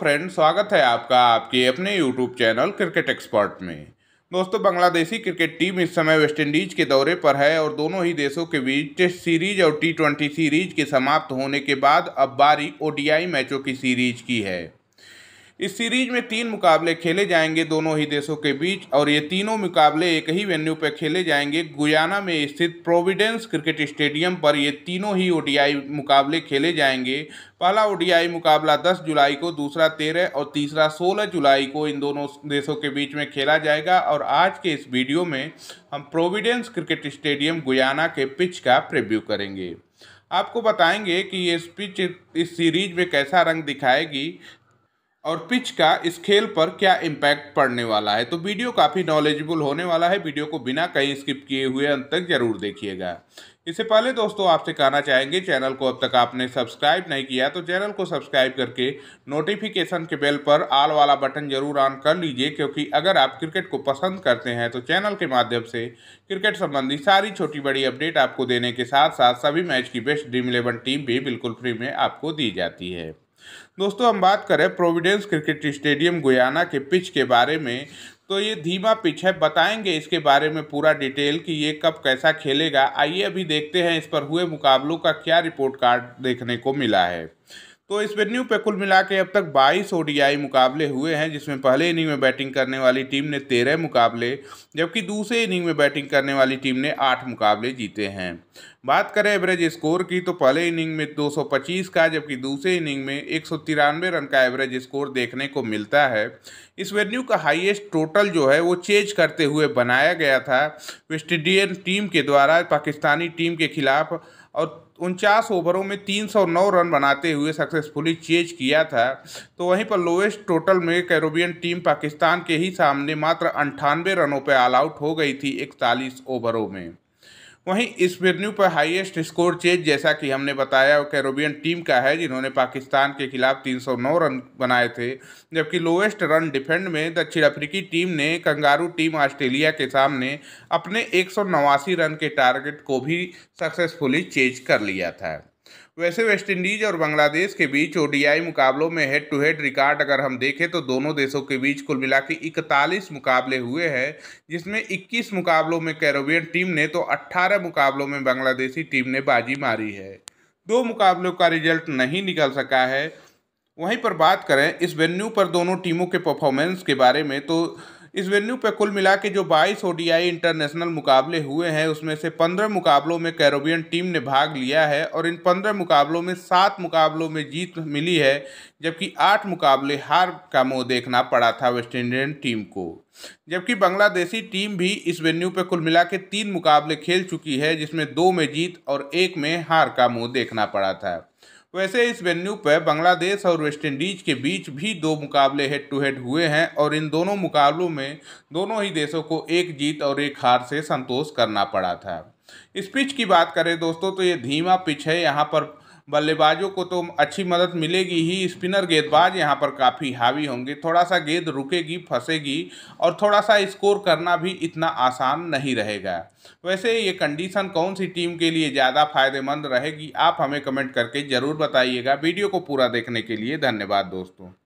friend स्वागत है आपका आपके अपने यूट्यूब चैनल क्रिकेट एक्सपर्ट में दोस्तों बांग्लादेशी क्रिकेट टीम इस समय वेस्टइंडीज के दौरे पर है और दोनों ही देशों के बीच टेस्ट सीरीज और टी ट्वेंटी सीरीज के समाप्त होने के बाद अब बारी ओडीआई मैचों की सीरीज की है इस सीरीज में तीन मुकाबले खेले जाएंगे दोनों ही देशों के बीच और ये तीनों मुकाबले एक ही वेन्यू पर खेले जाएंगे गुयाना में स्थित प्रोविडेंस क्रिकेट स्टेडियम पर ये तीनों ही ओडीआई मुकाबले खेले जाएंगे पहला ओडीआई मुकाबला 10 जुलाई को दूसरा 13 और तीसरा 16 जुलाई को इन दोनों देशों के बीच में खेला जाएगा और आज के इस वीडियो में हम प्रोविडेंस क्रिकेट स्टेडियम गुयाना के पिच का प्रिव्यू करेंगे आपको बताएंगे कि ये पिच इस सीरीज में कैसा रंग दिखाएगी और पिच का इस खेल पर क्या इम्पैक्ट पड़ने वाला है तो वीडियो काफ़ी नॉलेजेबल होने वाला है वीडियो को बिना कहीं स्किप किए हुए अंत तक जरूर देखिएगा इससे पहले दोस्तों आपसे कहना चाहेंगे चैनल को अब तक आपने सब्सक्राइब नहीं किया तो चैनल को सब्सक्राइब करके नोटिफिकेशन के बेल पर आल वाला बटन जरूर ऑन कर लीजिए क्योंकि अगर आप क्रिकेट को पसंद करते हैं तो चैनल के माध्यम से क्रिकेट संबंधी सारी छोटी बड़ी अपडेट आपको देने के साथ साथ सभी मैच की बेस्ट ड्रीम इलेवन टीम भी बिल्कुल फ्री में आपको दी जाती है दोस्तों हम बात करें प्रोविडेंस क्रिकेट स्टेडियम गुयाना के पिच के बारे में तो ये धीमा पिच है बताएंगे इसके बारे में पूरा डिटेल कि ये कब कैसा खेलेगा आइए अभी देखते हैं इस पर हुए मुकाबलों का क्या रिपोर्ट कार्ड देखने को मिला है तो इस वेन्यू पे कुल मिला के अब तक 22 ओडीआई मुकाबले हुए हैं जिसमें पहले इनिंग में बैटिंग करने वाली टीम ने 13 मुकाबले जबकि दूसरे इनिंग में बैटिंग करने वाली टीम ने 8 मुकाबले जीते हैं बात करें एवरेज स्कोर की तो पहले इनिंग में 225 का जबकि दूसरे इनिंग में एक रन का एवरेज स्कोर देखने को मिलता है इस वेन्यू का हाइएस्ट टोटल जो है वो चेंज करते हुए बनाया गया था वेस्ट टीम के द्वारा पाकिस्तानी टीम के खिलाफ और उनचास ओवरों में 309 रन बनाते हुए सक्सेसफुली चेज किया था तो वहीं पर लोएस्ट टोटल में कैरोबियन टीम पाकिस्तान के ही सामने मात्र अंठानवे रनों पर ऑल आउट हो गई थी इकतालीस ओवरों में वहीं इस वेन्यू पर हाईएस्ट स्कोर चेज जैसा कि हमने बताया वो कैरोबियन टीम का है जिन्होंने पाकिस्तान के खिलाफ 309 रन बनाए थे जबकि लोएस्ट रन डिफेंड में दक्षिण अफ्रीकी टीम ने कंगारू टीम ऑस्ट्रेलिया के सामने अपने एक रन के टारगेट को भी सक्सेसफुली चेज कर लिया था वैसे वेस्टइंडीज़ और बांग्लादेश के बीच ओडीआई मुकाबलों में हेड टू हेड रिकॉर्ड अगर हम देखें तो दोनों देशों के बीच कुल मिला के इकतालीस मुकाबले हुए हैं जिसमें 21 मुकाबलों में कैरोबियन टीम ने तो 18 मुकाबलों में बांग्लादेशी टीम ने बाजी मारी है दो मुकाबलों का रिजल्ट नहीं निकल सका है वहीं पर बात करें इस वेन्यू पर दोनों टीमों के परफॉर्मेंस के बारे में तो इस वेन्यू पर कुल मिला के जो बाईस ओडीआई इंटरनेशनल मुकाबले हुए हैं उसमें से पंद्रह मुकाबलों में कैरोबियन टीम ने भाग लिया है और इन पंद्रह मुकाबलों में सात मुकाबलों में जीत मिली है जबकि आठ मुकाबले हार का मुंह देखना पड़ा था वेस्ट इंडियन टीम को जबकि बांग्लादेशी टीम भी इस वेन्यू पर कुल मिला के तीन मुकाबले खेल चुकी है जिसमें दो में जीत और एक में हार का मुँह देखना पड़ा था वैसे इस वेन्यू पर बांग्लादेश और वेस्टइंडीज के बीच भी दो मुकाबले हेड टू हेड हुए हैं और इन दोनों मुकाबलों में दोनों ही देशों को एक जीत और एक हार से संतोष करना पड़ा था इस पिच की बात करें दोस्तों तो ये धीमा पिच है यहाँ पर बल्लेबाजों को तो अच्छी मदद मिलेगी ही स्पिनर गेंदबाज यहाँ पर काफ़ी हावी होंगे थोड़ा सा गेंद रुकेगी फंसेगी और थोड़ा सा स्कोर करना भी इतना आसान नहीं रहेगा वैसे ये कंडीशन कौन सी टीम के लिए ज़्यादा फायदेमंद रहेगी आप हमें कमेंट करके ज़रूर बताइएगा वीडियो को पूरा देखने के लिए धन्यवाद दोस्तों